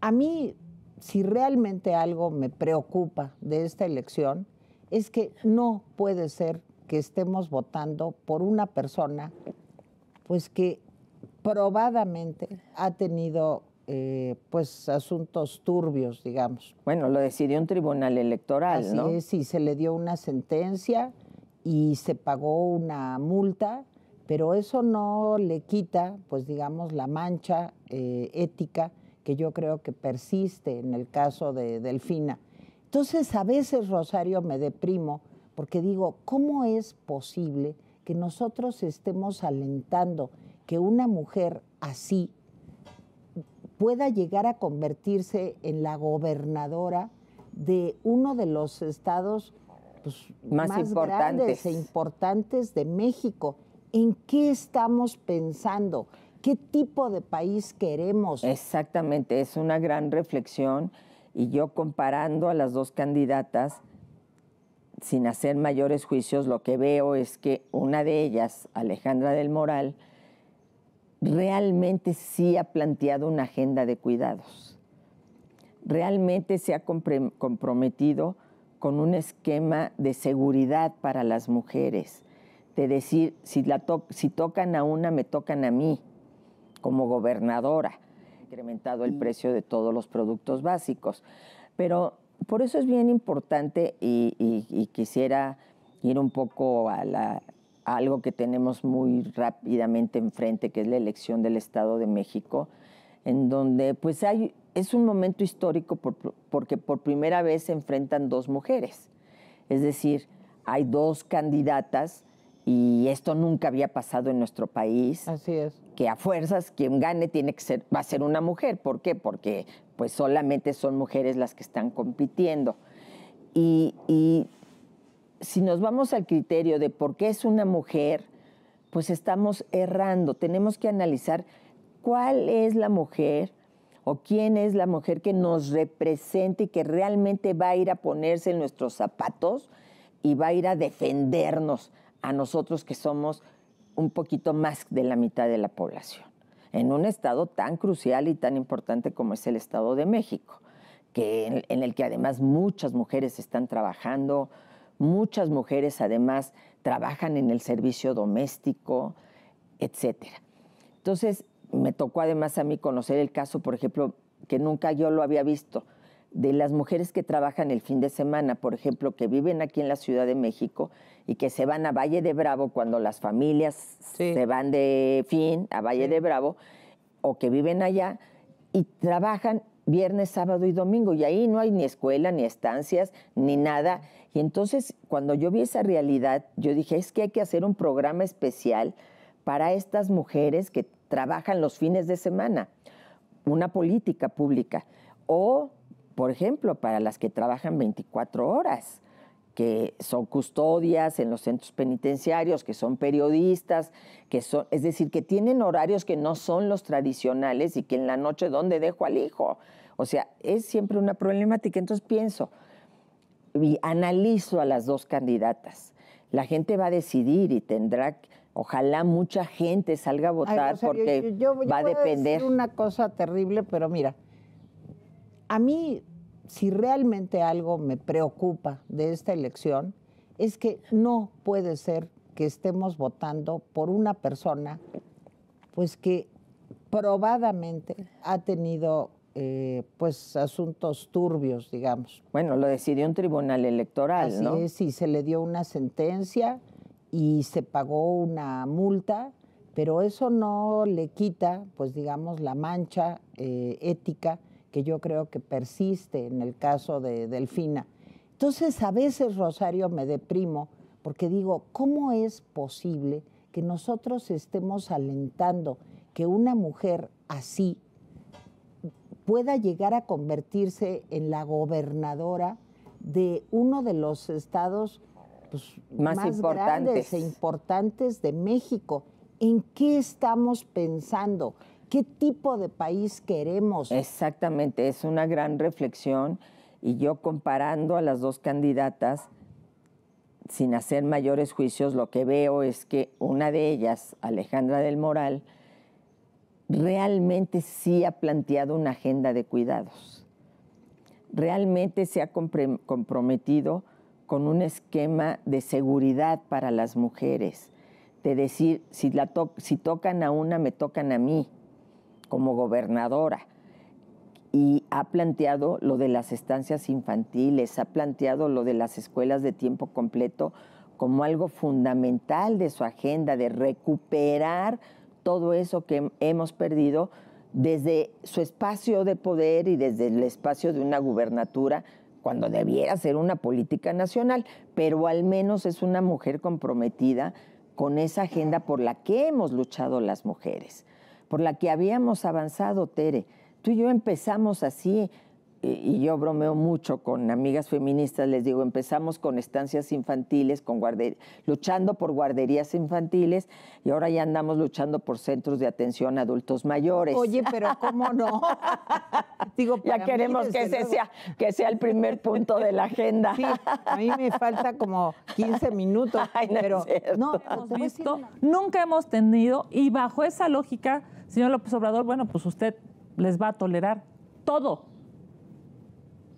a mí, si realmente algo me preocupa de esta elección, es que no puede ser que estemos votando por una persona, pues que probadamente ha tenido eh, pues asuntos turbios, digamos. Bueno, lo decidió un tribunal electoral, Así ¿no? Sí, se le dio una sentencia y se pagó una multa, pero eso no le quita, pues digamos, la mancha eh, ética que yo creo que persiste en el caso de Delfina. Entonces a veces, Rosario, me deprimo porque digo, ¿cómo es posible que nosotros estemos alentando que una mujer así pueda llegar a convertirse en la gobernadora de uno de los estados pues, más, grandes e importantes de México? ¿En qué estamos pensando? ¿Qué tipo de país queremos? Exactamente, es una gran reflexión y yo comparando a las dos candidatas, sin hacer mayores juicios, lo que veo es que una de ellas, Alejandra del Moral, realmente sí ha planteado una agenda de cuidados. Realmente se ha comprometido con un esquema de seguridad para las mujeres, de decir, si, tocan a una, me tocan a mí como gobernadora, incrementado el mm. precio de todos los productos básicos. Pero por eso es bien importante y, quisiera ir un poco a, la, algo que tenemos muy rápidamente enfrente, que es la elección del Estado de México, en donde pues hay, es un momento histórico porque por primera vez se enfrentan dos mujeres. Es decir, hay dos candidatas y esto nunca había pasado en nuestro país. Así es. Que a fuerzas quien gane tiene que ser va a ser una mujer, ¿por qué? Porque pues solamente son mujeres las que están compitiendo. Y, si nos vamos al criterio de por qué es una mujer, pues estamos errando. Tenemos que analizar cuál es la mujer o quién es la mujer que nos represente y que realmente va a ir a ponerse en nuestros zapatos y va a ir a defendernos a nosotros que somos un poquito más de la mitad de la población, en un estado tan crucial y tan importante como es el Estado de México, en, el que además muchas mujeres están trabajando, muchas mujeres además trabajan en el servicio doméstico, etc. Entonces, me tocó además a mí conocer el caso, por ejemplo, que nunca yo lo había visto, de las mujeres que trabajan el fin de semana, por ejemplo, que viven aquí en la Ciudad de México y que se van a Valle de Bravo cuando las familias se van de fin a Valle de Bravo o que viven allá y trabajan viernes, sábado y domingo y ahí no hay ni escuela, ni estancias, ni nada. Y entonces cuando yo vi esa realidad, yo dije, es que hay que hacer un programa especial para estas mujeres que trabajan los fines de semana, una política pública o por ejemplo, para las que trabajan 24 horas, que son custodias en los centros penitenciarios, que son periodistas, que son, es decir, que tienen horarios que no son los tradicionales y que en la noche dónde dejo al hijo. O sea, es siempre una problemática. Entonces pienso y analizo a las dos candidatas. La gente va a decidir y tendrá, ojalá mucha gente salga a votar porque yo, va a depender. una cosa terrible, pero mira, a mí si realmente algo me preocupa de esta elección, es que no puede ser que estemos votando por una persona, pues que probadamente ha tenido eh, pues asuntos turbios, digamos. Bueno, lo decidió un tribunal electoral, Así ¿no? Es, y se le dio una sentencia y se pagó una multa, pero eso no le quita, pues digamos, la mancha eh, ética que yo creo que persiste en el caso de Delfina. Entonces a veces, Rosario, me deprimo porque digo, ¿cómo es posible que nosotros estemos alentando que una mujer así pueda llegar a convertirse en la gobernadora de uno de los estados pues, más, grandes e importantes de México? ¿En qué estamos pensando? ¿Qué tipo de país queremos? Exactamente, es una gran reflexión y yo comparando a las dos candidatas, sin hacer mayores juicios, lo que veo es que una de ellas, Alejandra del Moral, realmente sí ha planteado una agenda de cuidados. Realmente se ha comprometido con un esquema de seguridad para las mujeres, de decir, si, tocan a una, me tocan a mí como gobernadora y ha planteado lo de las estancias infantiles, ha planteado lo de las escuelas de tiempo completo como algo fundamental de su agenda, de recuperar todo eso que hemos perdido desde su espacio de poder y desde el espacio de una gubernatura, cuando debiera ser una política nacional, pero al menos es una mujer comprometida con esa agenda por la que hemos luchado las mujeres por la que habíamos avanzado, Tere. Tú y yo empezamos así, y yo bromeo mucho con amigas feministas, les digo, empezamos con estancias infantiles, con luchando por guarderías infantiles y ahora ya andamos luchando por centros de atención a adultos mayores. Oye, pero ¿cómo no? digo, ya queremos que, ese sea, que sea el primer punto de la agenda. a mí me falta como 15 minutos, pero no, nunca hemos tenido y bajo esa lógica Señor López Obrador, bueno, pues usted les va a tolerar todo.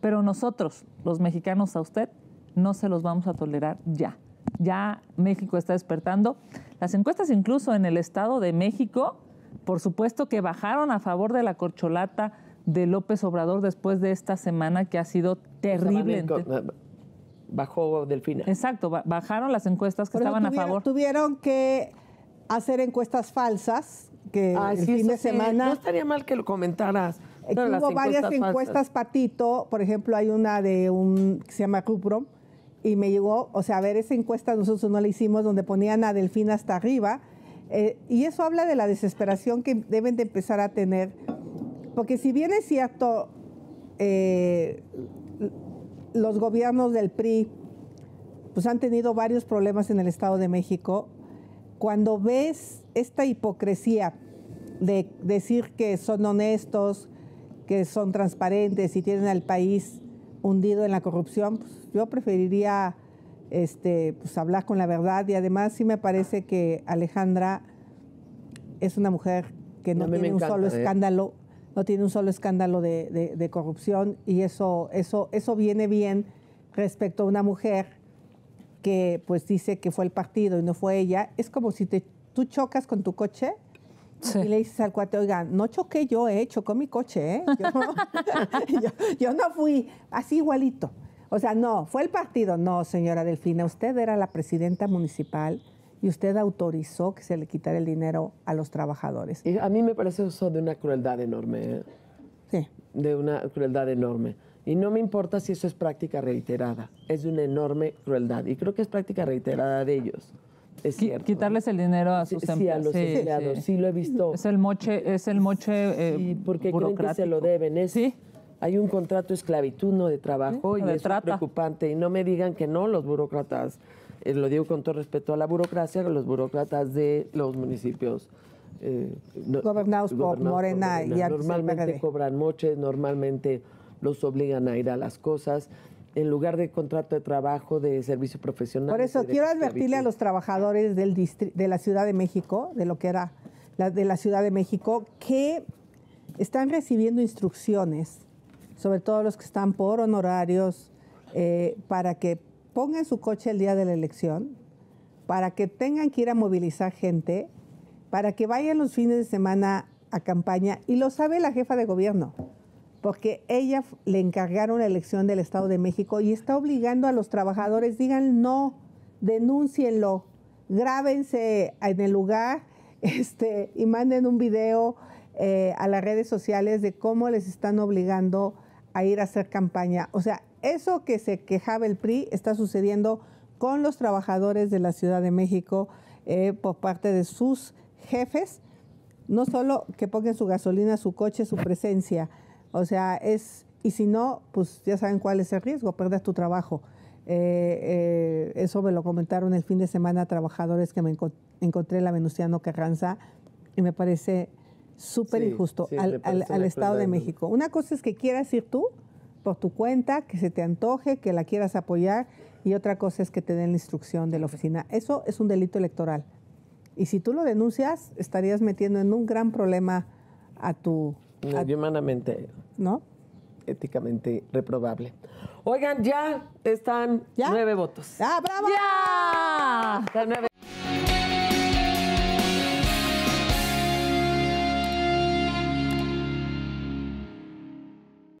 Pero nosotros, los mexicanos, a usted no se los vamos a tolerar ya. Ya México está despertando. Las encuestas incluso en el Estado de México, por supuesto que bajaron a favor de la corcholata de López Obrador después de esta semana que ha sido terrible. Eh, bajó Delfina. Exacto, bajaron las encuestas que estaban a favor. Tuvieron que hacer encuestas falsas que el fin de semana. No estaría mal que lo comentaras. Eh, hubo varias encuestas, Patito. Por ejemplo, hay una de un que se llama Cuprom y me llegó, o sea, a ver, esa encuesta nosotros no la hicimos, donde ponían a Delfín hasta arriba. Eh, y eso habla de la desesperación que deben de empezar a tener. Porque si bien es cierto, eh, los gobiernos del PRI pues han tenido varios problemas en el Estado de México, cuando ves esta hipocresía de decir que son honestos, que son transparentes y tienen al país hundido en la corrupción, pues, yo preferiría este, pues, hablar con la verdad y además sí me parece que Alejandra es una mujer que no, tiene un solo ¿eh? escándalo, no tiene un solo escándalo de, corrupción y eso, eso, eso viene bien respecto a una mujer que pues dice que fue el partido y no fue ella, es como si te, tú chocas con tu coche Y le dices al cuate, oiga, no choqué yo, eh, chocó mi coche, eh, Yo, no fui así igualito. O sea, no, fue el partido. No, señora Delfina, usted era la presidenta municipal y usted autorizó que se le quitara el dinero a los trabajadores. a mí me parece eso de una crueldad enorme. ¿eh? de una crueldad enorme. Y no me importa si eso es práctica reiterada, es de una enorme crueldad. Y creo que es práctica reiterada de ellos. Es cierto. Quitarles el dinero a sus sí, a los empleados, sí. lo he visto. Es el moche, es el moche. Eh, porque creen que se lo deben. sí. Hay un contrato esclavituno de trabajo y es preocupante. Y no me digan que no, los burócratas, eh, lo digo con todo respeto a la burocracia, los burócratas de los municipios eh, gobernados, por Morena, y Morena. y Normalmente cobran moches, normalmente los obligan a ir a las cosas en lugar de contrato de trabajo, de servicio profesional. Por eso quiero advertirle a los trabajadores del de la Ciudad de México, de lo que era la, de la Ciudad de México, que están recibiendo instrucciones, sobre todo los que están por honorarios, eh, para que pongan su coche el día de la elección, para que tengan que ir a movilizar gente para que vayan los fines de semana a campaña y lo sabe la jefa de gobierno, porque ella le encargaron la elección del Estado de México y está obligando a los trabajadores, digan no, denúncienlo, grábense en el lugar este, y manden un video eh, a las redes sociales de cómo les están obligando a ir a hacer campaña. O sea, eso que se quejaba el PRI está sucediendo con los trabajadores de la Ciudad de México eh, por parte de sus jefes, no solo que pongan su gasolina, su coche, su presencia, o sea, es, y si no, pues ya saben cuál es el riesgo, perder tu trabajo. Eh, eh, eso me lo comentaron el fin de semana trabajadores que me encontré en la Venustiano Carranza y me parece súper injusto al, al Estado de México. Una cosa es que quieras ir tú por tu cuenta, que se te antoje, que la quieras apoyar y otra cosa es que te den la instrucción de la oficina. Eso es un delito electoral. Y si tú lo denuncias, estarías metiendo en un gran problema a tu... humanamente. ¿No? Éticamente reprobable. Oigan, ya están nueve votos. ¡Ah, bravo! ¡Ya!